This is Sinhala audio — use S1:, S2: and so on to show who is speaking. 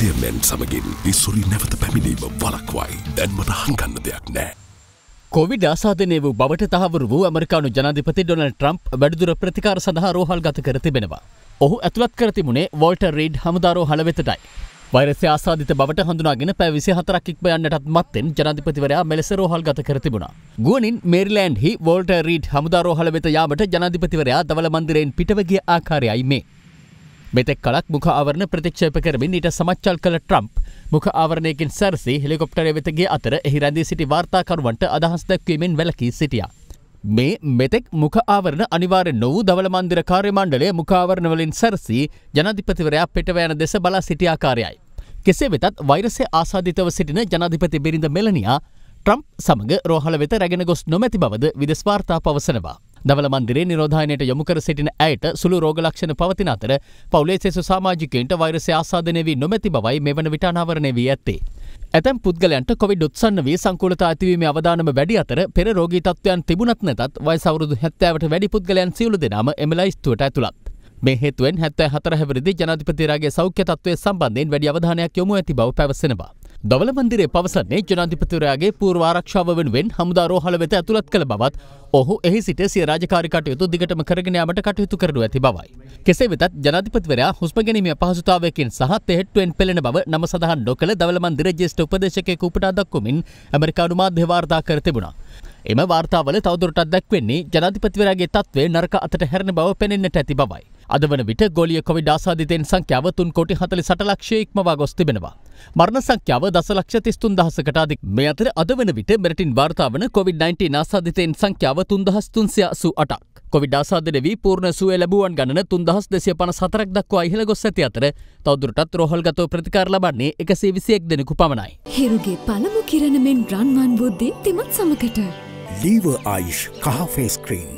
S1: නිර්දයමැන් සමගින් ඉස්සුරි නැවත පැමිණීම වලක්වයි දැන්මට හංකන්න දෙයක් නෑ. කොවිඩ ආසාධනය වූ බවට තහවර වූ ඇමරිකානු ජනාධිපති ඩොනල් ට්‍රම්ප් වැඩදුර ප්‍රතිකාර සඳහා රෝහල් ගත කර තිබෙනවා. ඔහු ඇතුළත් කරතිමුණේ වොල්ට රීඩ් හමුදාරෝ හලවෙතටයි. වෛරස ආසාධිත බවට හඳුනාගෙන පැවිසි හතරක් ඉක්ම යන්නටත් මත්තෙන් ජනාධිපතිවරයා මෙලෙස රෝහල් ගත කර තිබුණා. ගුවනින් මේරිලෑන්ඩ්හි වෝල්ට රීඩ් හමුදාරෝහල වෙත යාමට ජනාධිපතිවරයා දවල මන්දිරයෙන් පිටවගේ ආකාරයයි මේ. මෙතෙක් කලක් මුඛ ආවරණ ප්‍රතික්ෂේප කරමින් ඊට සමච්චල් කළ ට්‍රම්ප් මුඛ ආවරණයකින් සැරසී හෙලිකොප්ටරය වෙතගේ අතර එහි රැඳී සිටි වාර්තාකරුවන්ට අදහස් දැක්වීමෙන් වැලකී සිටියා. මේ මෙතෙක් මුඛ ආවරණ අනිවාර්ය නොවූ දවලමන්දිර කාර්යමණ්ඩලය මුඛාවරණවලින් සැරසී ජනාධිපතිවරයා පිටවයන දෙස බලා සිටි ආකාරයයි. කෙසේ වෙතත් වෛරසය ආසාධිතව සිටින ජනාධිපති බිරිඳ මෙලනියා ට්‍රම්ප් සමඟ රෝහල වෙත රැගෙන ගොස් නොමැති බවද විදස්වාර්තා පවසනවා. දවල මන්දිරේ නිරෝධානයට යොමුකර සිටින ඇයට සුළු රෝගලක්ෂණ පවතින අතර පවුලේ සෙසු සාමාජිකයන්ට වෛරසය ආසාධනය වී නොමැති බවයි මෙවන විට අනාවරණය වී ඇත්තේ. ඇතැම් පුද්ගලයන්ට කොවිඩ් උත්සන්න වී සංකූලතා ඇතිවීම අවධානම වැඩි අතර පෙර රෝගී තත්ත්වයන් තිබුණත් නැතත් වයස අවුරුදු 70ට වැඩි පුද්ගලයන් සියලු දෙනාම එම ලයිස්තුවට ඇතුළත්. මේ හේතුවෙන් 74 හැවිරිදි ජනාධිපතිවරයාගේ සෞඛ්‍ය තත්ත්වය සම්බන්ධයෙන් වැඩි අවධානයක් යොමු ඇති බව පැවසෙනවා. දවලමන්දිරේ පවසන්නේ ජනාධිපතිවරයාගේ පූර්වාරක්ෂාව වෙනුවෙන් හමුදා රෝහල වෙත ඇතුළත් කළ බවත් ඔහු එහි සිට සිය රාජකාරි කටයුතු දිගටම කරගෙන යාමට කටයුතු කරනු ඇති බවයි. කෙසේ වෙතත් ජනාධිපතිවරයා හුස්ම ගැනීමේ පහසුතාවයකින් සහ තෙහෙට්ටුවෙන් පෙළෙන බව නම සඳහන් නොකළ දවලමන්දිර ජ්‍යෙෂ්ඨ උපදේශකයෙකු උපුටා දක්වමින් ඇමරිකානු මාධ්‍ය වාර්තා කර තිබුණා. එම වාර්තාවල තවදුරටත් දැක්වෙන්නේ ජනාධිපතිවරයාගේ තත්ත්වය නරක අතට හැරෙන බව පෙනෙන්නට ඇති බවයි. අද වන විට ගොලිය කොවිඩ් ආසාධිතයෙන් සංඛ්‍යාව තුන් කොටි හතලි සට ලක්ෂය ඉක්මවා ගොස් තිබෙනවා. මරණ සංඛ්‍යාව දසලක්ෂ තිස්තුන් දහසකට අධික් මේ අතර අද වන විට මෙරටින් වාර්තා වන කොවිD-19 ආසාධිතයෙන් සංඛ්‍යාව තුන්දහස් තුන්සිය අසූ අටක්. කොවිඩ් ආසාධන වී පූර්ණ සුවය ලැබුවන් ගණන තුන්දහස් දෙසිය පනස් හතරක් දක්වා ඉහළ ගොස් ඇති අතර තවදුරටත් රෝහල්ගතව ප්‍රතිකාර ලබන්නේ එකසේ විසියෙක් දෙනෙකු පමණයි. හිරුගේ පළමු කිරණ මෙන් රන්වන් බුද්ධි තෙමත් සමකට. ලීව ආයිෂ් කහ ෆේස් ක්‍රීම්